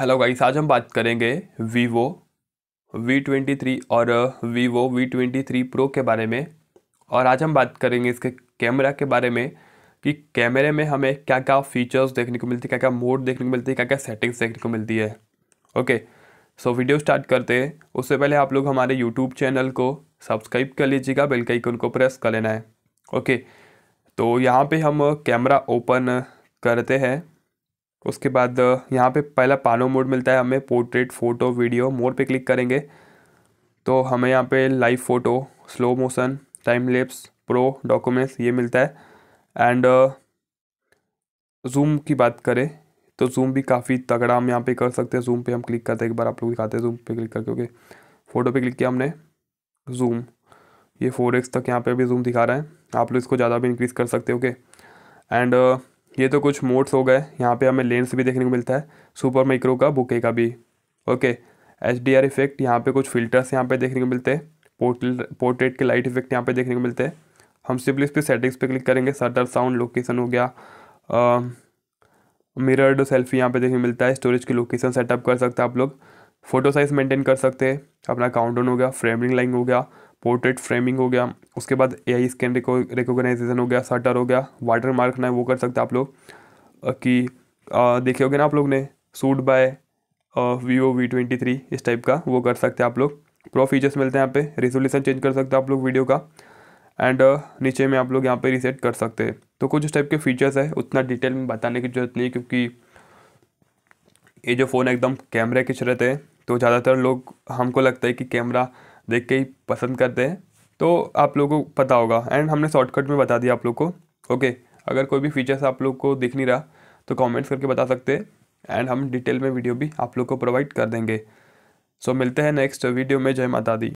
hello guys आज हम बात करेंगे वीवो वी ट्वेंटी थ्री और Vivo V twenty three pro के बारे में और आज हम बात करेंगे इसके कैमरा के बारे में कि कैमरे में हमें क्या क्या फीचर्स देखने को मिलती है क्या क्या मोड देखने को मिलती है क्या क्या सेटिंग्स देखने को मिलती है ओके सो वीडियो स्टार्ट करते हैं उससे पहले आप लोग हमारे यूट्यूब चैनल को सब्सक्राइब कर लीजिएगा बेल का उनको प्रेस कर लेना है ओके तो यहाँ पर हम कैमरा ओपन करते हैं उसके बाद यहाँ पे पहला पानो मोड मिलता है हमें पोर्ट्रेट फ़ोटो वीडियो मोड पे क्लिक करेंगे तो हमें यहाँ पे live photo slow motion time lapse pro documents ये मिलता है एंड जूम की बात करें तो जूम भी काफ़ी तगड़ा हम यहाँ पे कर सकते हैं जूम पे हम क्लिक करते हैं एक बार आप लोग दिखाते हैं जूम पे क्लिक करके ओके फ़ोटो पे क्लिक किया हमने जूम ये फोर एक्स तक यहाँ पे भी जूम दिखा रहा है आप लोग इसको ज़्यादा भी इंक्रीज़ कर सकते हो ओके एंड ये तो कुछ मोड्स हो गए यहाँ पे हमें लेंस भी देखने को मिलता है सुपर माइक्रो का बुके का भी okay H D R effect यहाँ पे कुछ फिल्टर्स यहाँ पे देखने को मिलते हैं पोर्टल पोर्ट्रेट के लाइट इफेक्ट यहाँ पे देखने को मिलते हैं हम सिंपली इस पर सेटिंग्स पे क्लिक करेंगे सटर साउंड लोकेशन हो गया मिररड सेल्फी यहाँ पे देखने को मिलता है स्टोरेज की लोकेशन सेटअप कर सकते हैं आप लोग फ़ोटो साइज़ मेंटेन कर सकते हैं अपना काउंट हो गया फ्रेमिंग लाइन हो गया पोर्ट्रेट फ्रेमिंग हो गया उसके बाद ए आई स्कैन रिकोगनाइजेशन हो गया सटर हो गया वाटर मार्क ना वो कर सकते आप लोग कि देखे हो ना आप लोग ने shoot by Vivo V twenty three इस टाइप का वो कर सकते हैं आप लोग प्रो फीचर्स मिलते हैं यहाँ पे रिजोल्यूशन चेंज कर सकते हैं आप लोग वीडियो का एंड uh, नीचे में आप लोग यहाँ पे रीसेट कर सकते हैं तो कुछ उस टाइप के फीचर्स है उतना डिटेल में बताने की जरूरत नहीं क्योंकि ये जो फ़ोन एकदम कैमरे खिंच रहते हैं तो ज़्यादातर लोग हमको लगता है कि कैमरा देख के ही पसंद करते हैं तो आप लोगों को पता होगा एंड हमने शॉर्टकट में बता दिया आप लोग को ओके अगर कोई भी फीचर्स आप लोग को दिख नहीं रहा तो कॉमेंट्स करके बता सकते हैं एंड हम डिटेल में वीडियो भी आप लोग को प्रोवाइड कर देंगे सो so, मिलते हैं नेक्स्ट वीडियो में जय माता दी